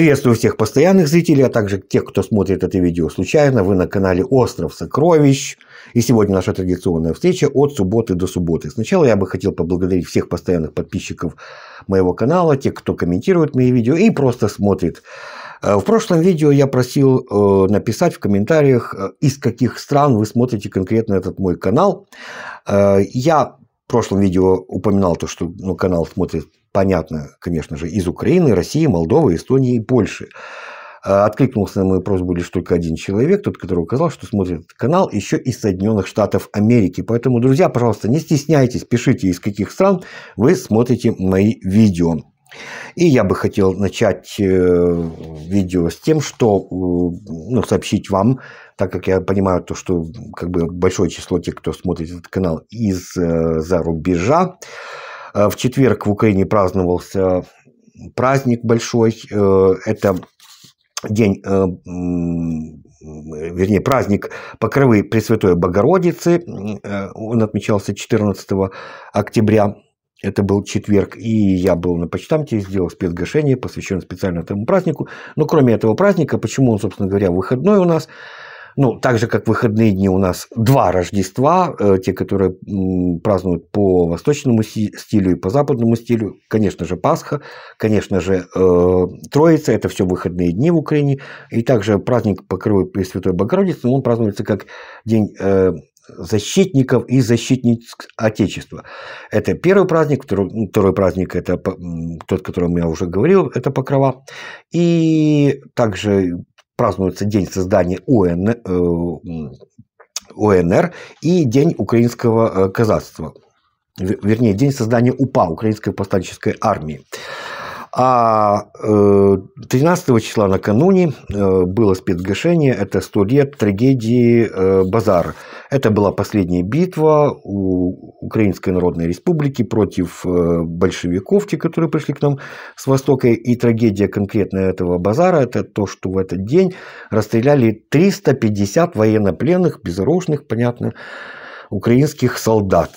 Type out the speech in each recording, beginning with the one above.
Приветствую всех постоянных зрителей, а также тех, кто смотрит это видео случайно. Вы на канале «Остров сокровищ». И сегодня наша традиционная встреча от субботы до субботы. Сначала я бы хотел поблагодарить всех постоянных подписчиков моего канала, тех, кто комментирует мои видео и просто смотрит. Э, в прошлом видео я просил э, написать в комментариях, э, из каких стран вы смотрите конкретно этот мой канал. Я в прошлом видео упоминал то, что ну, канал смотрит понятно, конечно же, из Украины, России, Молдовы, Эстонии и Польши. А, откликнулся на мою просьбу лишь только один человек, тот, который указал, что смотрит этот канал, еще из Соединенных Штатов Америки. Поэтому, друзья, пожалуйста, не стесняйтесь, пишите, из каких стран вы смотрите мои видео. И я бы хотел начать э, видео с тем, что э, ну, сообщить вам, так как я понимаю то, что как бы большое число тех, кто смотрит этот канал из-за э, рубежа, Э, в четверг в Украине праздновался праздник большой. Э, это день, э, вернее, праздник Покровы Пресвятой Богородицы. Он отмечался 14 октября. Это был четверг, и я был на почтамте, сделал спецгашение, посвященное специально этому празднику. Но кроме этого праздника, почему он, собственно говоря, выходной у нас – ну, так же, как выходные дни у нас два Рождества, э, те, которые празднуют по восточному стилю и по западному стилю. Конечно же, Пасха, конечно же, э, Троица, это все выходные дни в Украине. И также праздник Покрова Святой Богородицы, он празднуется как День э, защитников и защитниц Отечества. Это первый праздник, второй, ну, второй праздник – это тот, о котором я уже говорил, это Покрова. И также празднуется день создания ОН, э, ОНР и День украинского э, казацтва вернее, день создания УПА, Украинской повстанческой армии. А 13 э, числа накануне э, было спецгашение, это 100 лет трагедии э, «Базар». Это была последняя битва у Украинской Народной Республики против большевиков, те, которые пришли к нам с Востока. И трагедия конкретно этого базара – это то, что в этот день расстреляли 350 военнопленных, безоружных, понятно, украинских солдат.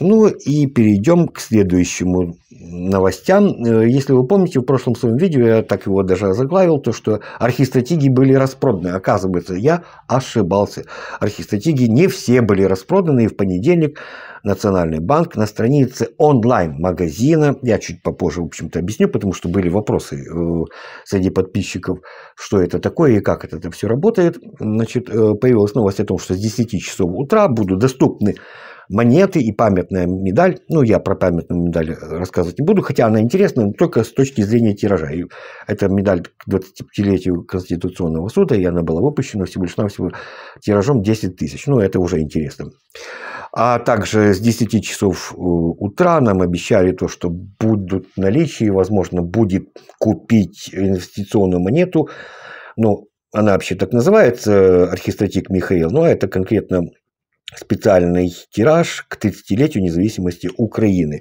Ну и перейдем к следующему новостям. Э, если вы помните, в прошлом своем видео я так его даже заглавил, то что архистратиги были распроданы. Оказывается, я ошибался. Архистратиги не все были распроданы, и в понедельник Национальный банк на странице онлайн-магазина, я чуть попозже, в общем-то, объясню, потому что были вопросы э, среди подписчиков, что это такое и как это, все работает. Значит, э, появилась новость о том, что с 10 часов утра будут доступны монеты и памятная медаль. Ну, я про памятную медаль рассказывать не буду, хотя она интересна, но только с точки зрения тиража. И эта медаль к 25-летию Конституционного суда, и она была выпущена всего лишь навсего тиражом 10 тысяч. Ну, это уже интересно. А также с 10 часов э, утра нам обещали то, что будут наличие, наличии, возможно, будет купить инвестиционную монету. Ну, она вообще так называется, э, архистратик Михаил, ну а это конкретно специальный тираж к 30-летию независимости Украины.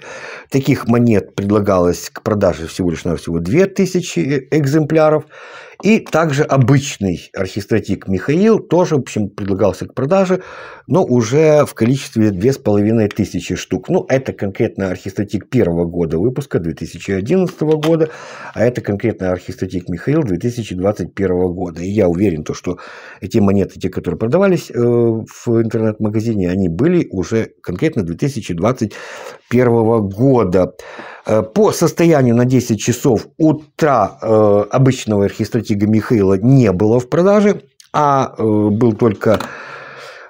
Таких монет предлагалось к продаже всего лишь на навсего 2000 э, экземпляров. И также обычный архистратик Михаил тоже, в общем, предлагался к продаже, но уже в количестве 2500 штук. Ну, это конкретно архистратик первого года выпуска, 2011 года, а это конкретно архистратик Михаил 2021 года. И я уверен, то, что эти монеты, те, которые продавались э, в интернет-магазине, они были уже конкретно 2021 года. Э, по состоянию на 10 часов утра э, обычного архистратика «Стратега Михаила» не было в продаже, а э, был только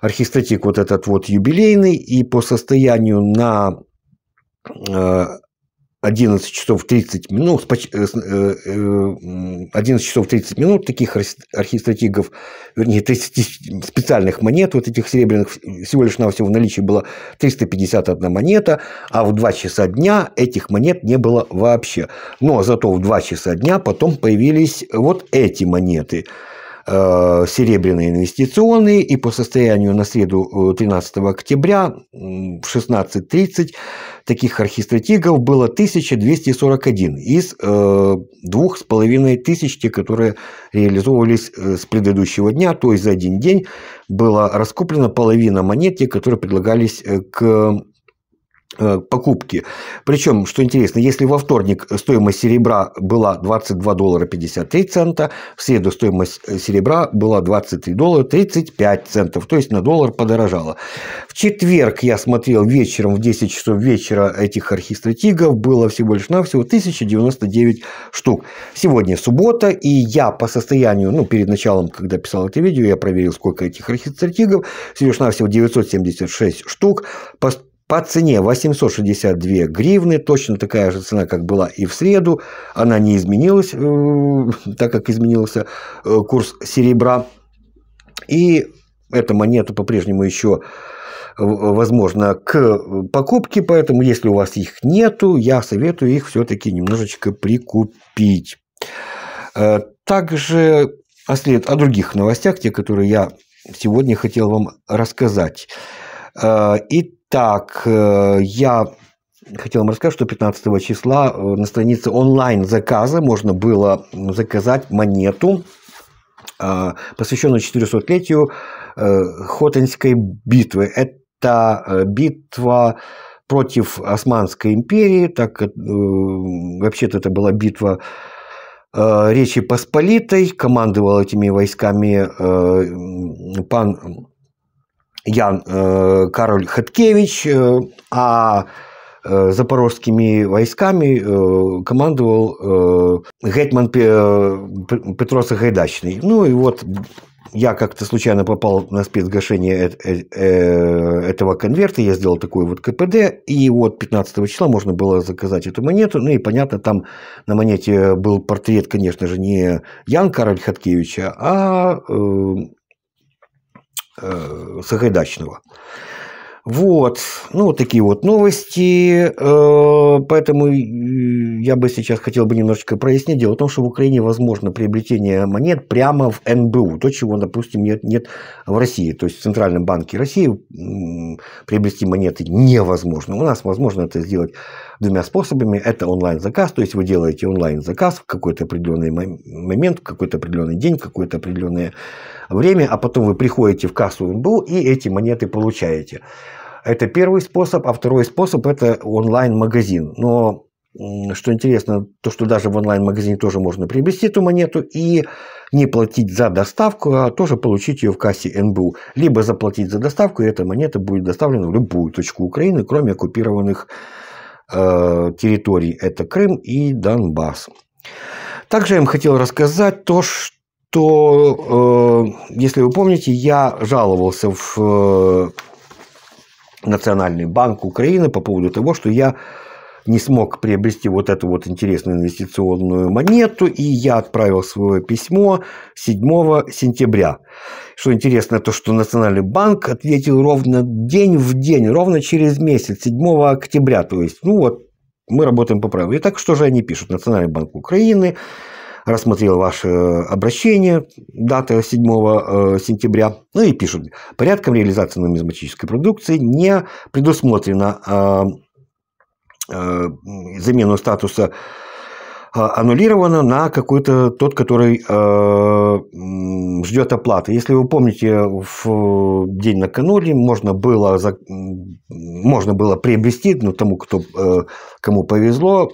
архистратик вот этот вот юбилейный, и по состоянию на э, 11 часов 30 минут, 11 часов 30 минут таких архистратигов, вернее, 30 специальных монет, вот этих серебряных, всего лишь на все в наличии было 351 монета, а в 2 часа дня этих монет не было вообще. Но зато в 2 часа дня потом появились вот эти монеты э, серебряные инвестиционные, и по состоянию на среду 13 э, октября в 16.30 таких архистратигов было 1241 из э, двух с половиной тысяч, те, которые реализовывались э, с предыдущего дня, то есть за один день была раскуплена половина монет, те, которые предлагались э, к Э, покупки. Причем, что интересно, если во вторник стоимость серебра была 22 доллара 53 цента, в среду стоимость э, серебра была 23 доллара 35 центов, то есть на доллар подорожала. В четверг я смотрел вечером в 10 часов вечера этих архистратигов, было всего лишь навсего 1099 штук. Сегодня суббота, и я по состоянию, ну, перед началом, когда писал это видео, я проверил, сколько этих архистратигов, всего лишь навсего 976 штук, по цене 862 гривны, точно такая же цена, как была и в среду, она не изменилась, э, так как изменился э, курс серебра. И эта монета по-прежнему еще возможно, к покупке, поэтому если у вас их нету, я советую их все-таки немножечко прикупить. Э, также о, след... других новостях, те, которые я сегодня хотел вам рассказать. И так, э, я хотел вам рассказать, что 15 числа э, на странице онлайн-заказа можно было заказать монету, э, посвященную 400-летию Хотинской битвы. Это битва против Османской империи, так вообще-то это была битва Речи Посполитой, командовал этими войсками пан Ян э, Кароль Хаткевич, э, а э, запорожскими войсками командовал гетман Петроса Гайдачный. Ну и вот я как-то случайно попал на спецгашение этого конверта, я сделал такой вот КПД, и вот 15 числа можно было заказать эту монету, ну и понятно, там на монете был портрет, конечно же, не Ян Кароль Хаткевича, а э, Сагайдачного. Вот, ну, вот такие вот новости, э, поэтому э, я бы сейчас хотел бы немножечко прояснить. Дело в том, что в Украине возможно приобретение монет прямо в НБУ, то, чего, допустим, нет, нет в России. То есть в Центральном банке России приобрести монеты невозможно. У нас возможно это сделать двумя способами. Это онлайн-заказ, то есть вы делаете онлайн-заказ в какой-то определенный момент, в какой-то определенный день, в какое-то определенное время, а потом вы приходите в кассу МБУ и эти монеты получаете. Это первый способ, а второй способ – это онлайн-магазин. Но что интересно, то, что даже в онлайн-магазине тоже можно приобрести эту монету и не платить за доставку, а тоже получить ее в кассе НБУ. Либо заплатить за доставку, и эта монета будет доставлена в любую точку Украины, кроме оккупированных Э, территорий – это Крым и Донбасс. Также я им хотел рассказать то, что, э, если вы помните, я жаловался в э, Национальный банк Украины по поводу того, что я не смог приобрести вот эту вот интересную инвестиционную монету, и я отправил свое письмо 7 сентября. Что интересно, то, что Национальный банк ответил ровно день в день, ровно через месяц, 7 октября, то есть, ну вот, мы работаем по правилу. Итак, что же они пишут? Национальный банк Украины рассмотрел ваше э, обращение, дата 7 э, сентября, ну и пишут, порядком реализации нумизматической продукции не предусмотрено э, Э, замену статуса а, аннулировано на какой-то тот, который э, ждет оплаты. Если вы помните, в день накануне можно было, за, можно было приобрести, ну, тому, кто, э, кому повезло,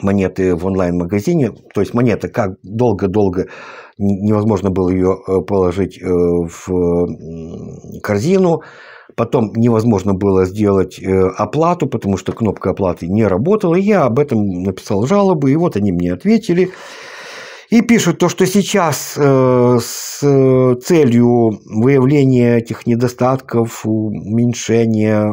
монеты в онлайн-магазине. То есть монета как долго-долго невозможно было ее э, положить э, в корзину. Потом невозможно было сделать э, оплату, потому что кнопка оплаты не работала. я об этом написал жалобы, и вот они мне ответили. И пишут то, что сейчас э, с э, целью выявления этих недостатков, уменьшения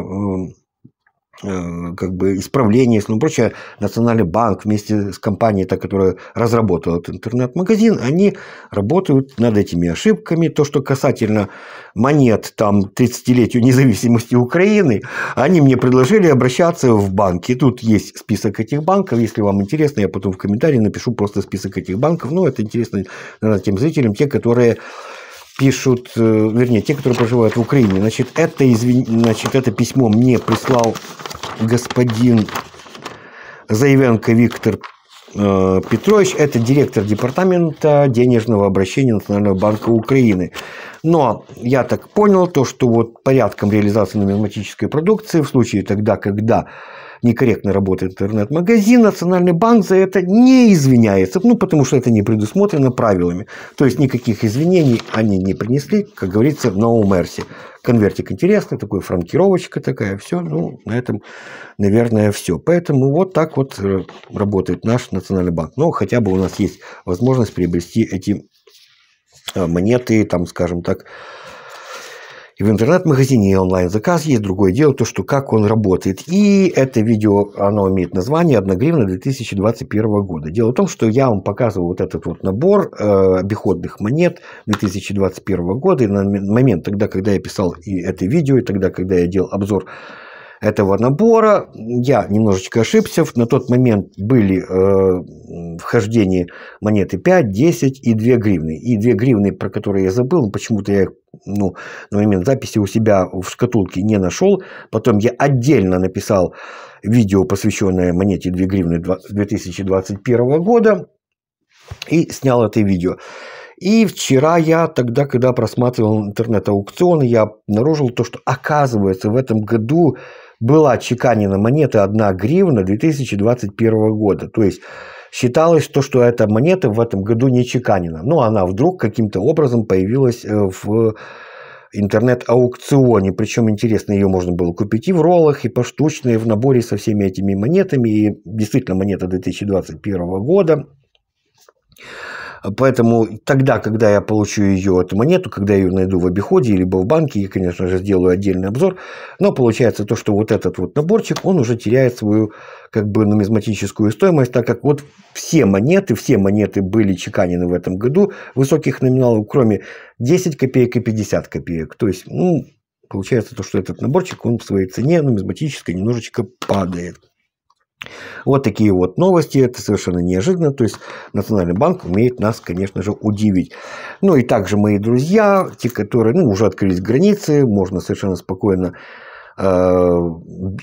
Э, как бы исправление, если ну, прочее, Национальный банк вместе с компанией, та, которая разработала этот интернет-магазин, они работают над этими ошибками. То, что касательно монет там 30-летию независимости Украины, они мне предложили обращаться в банки. Тут есть список этих банков. Если вам интересно, я потом в комментарии напишу просто список этих банков. Ну, это интересно наверное, тем зрителям, те, которые пишут, э, вернее, те, которые проживают в Украине. Значит, это, извин... Значит, это письмо мне прислал господин Заявенко Виктор э, Петрович. Это директор департамента денежного обращения Национального банка Украины. Но я так понял, то, что вот порядком реализации нумизматической продукции в случае тогда, когда некорректно работает интернет-магазин, Национальный банк за это не извиняется, ну, потому что это не предусмотрено правилами. То есть никаких извинений они не принесли, как говорится, на no mercy. Конвертик интересный, такой франкировочка такая, все, ну, на этом, наверное, все. Поэтому вот так вот э, работает наш Национальный банк. Но хотя бы у нас есть возможность приобрести эти Э, монеты там, скажем так, и в интернет-магазине, и онлайн-заказ есть. Другое дело то, что как он работает. И это видео, оно имеет название "одна гривна 2021 года». Дело в том, что я вам показываю вот этот вот набор э, обиходных монет 2021 года. И на момент тогда, когда я писал и это видео, и тогда, когда я делал обзор этого набора. Я немножечко ошибся. На тот момент были э, вхождение монеты 5, 10 и 2 гривны. И 2 гривны, про которые я забыл, почему-то я их ну, на момент записи у себя в шкатулке не нашел. Потом я отдельно написал видео, посвященное монете 2 гривны 2021 года. И снял это видео. И вчера я, тогда, когда просматривал интернет-аукционы, я обнаружил то, что оказывается в этом году была чеканена монета 1 гривна 2021 года. То есть считалось то, что эта монета в этом году не чеканена. Но она вдруг каким-то образом появилась э, в интернет-аукционе. Причем, интересно, ее можно было купить и в роллах, и поштучно, и в наборе со всеми этими монетами. И действительно, монета 2021 года. Поэтому тогда, когда я получу ее, эту монету, когда я ее найду в обиходе, либо в банке, я, конечно же, сделаю отдельный обзор. Но получается то, что вот этот вот наборчик, он уже теряет свою как бы нумизматическую стоимость, так как вот все монеты, все монеты были чеканены в этом году высоких номиналов, кроме 10 копеек и 50 копеек. То есть, ну, получается то, что этот наборчик, он в своей цене нумизматической немножечко падает. Вот такие вот новости, это совершенно неожиданно, то есть Национальный банк умеет нас, конечно же, удивить. Ну и также мои друзья, те, которые ну, уже открылись границы, можно совершенно спокойно Э,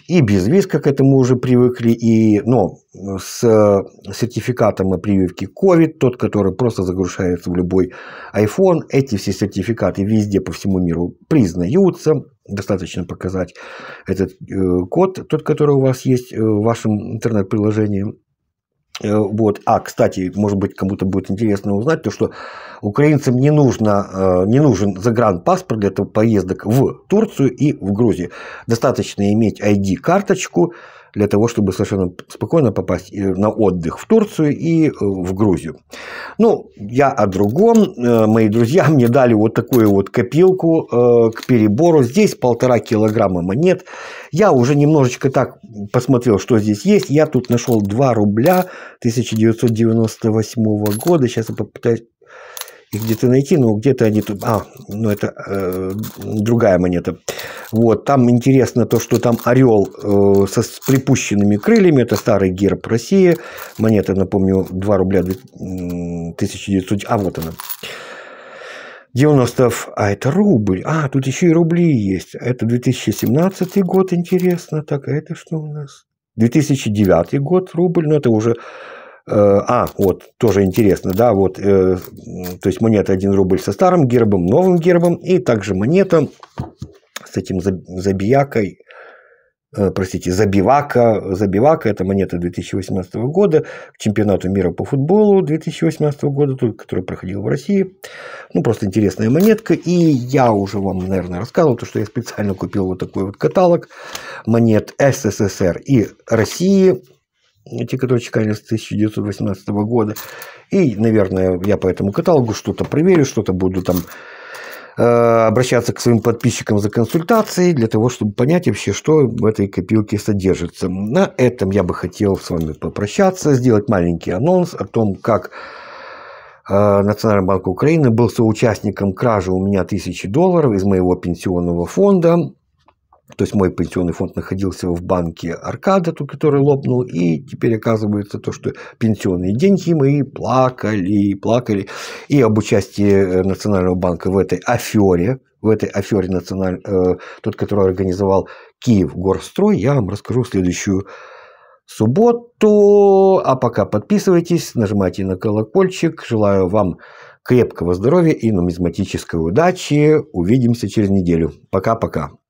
и без виска к этому уже привыкли, и, но с э, сертификатом о прививке COVID, тот, который просто загружается в любой iPhone, эти все сертификаты везде по всему миру признаются, достаточно показать этот э, код, тот, который у вас есть в вашем интернет-приложении, Э, вот. А, кстати, может быть, кому-то будет интересно узнать, то, что украинцам не, нужно, э, не нужен загранпаспорт для этого поездок в Турцию и в Грузию. Достаточно иметь ID-карточку, для того, чтобы совершенно спокойно попасть на отдых в Турцию и э, в Грузию. Ну, я о другом. Э, мои друзья мне дали вот такую вот копилку э, к перебору. Здесь полтора килограмма монет. Я уже немножечко так посмотрел, что здесь есть. Я тут нашел 2 рубля 1998 года. Сейчас я попытаюсь где-то найти, но где-то они тут... А, ну это э, другая монета. Вот, там интересно то, что там орел э, со, с припущенными крыльями, это старый герб России, монета, напомню, 2 рубля 1900... А, вот она. 90 а это рубль, а тут еще и рубли есть, это 2017 год, интересно, так, а это что у нас? 2009 год рубль, но ну, это уже Э, а, вот, тоже интересно, да, вот, э, то есть монета 1 рубль со старым гербом, новым гербом, и также монета с этим забиякой, э, простите, забивака, забивака, это монета 2018 года, к чемпионату мира по футболу 2018 года, тот, который проходил в России, ну, просто интересная монетка, и я уже вам, наверное, рассказывал, то, что я специально купил вот такой вот каталог монет СССР и России, те, которые чекались с 1918 года. И, наверное, я по этому каталогу что-то проверю, что-то буду там э, обращаться к своим подписчикам за консультацией, для того, чтобы понять вообще, что в этой копилке содержится. На этом я бы хотел с вами попрощаться, сделать маленький анонс о том, как э, Национальный банк Украины был соучастником кражи у меня тысячи долларов из моего пенсионного фонда. То есть мой пенсионный фонд находился в банке Аркада, тот, который лопнул, и теперь оказывается то, что пенсионные деньги мои плакали, плакали. И об участии э, Национального банка в этой афере, в этой афере националь... э, тот, который организовал Киев Горстрой, я вам расскажу следующую субботу. А пока подписывайтесь, нажимайте на колокольчик. Желаю вам крепкого здоровья и нумизматической удачи. Увидимся через неделю. Пока-пока.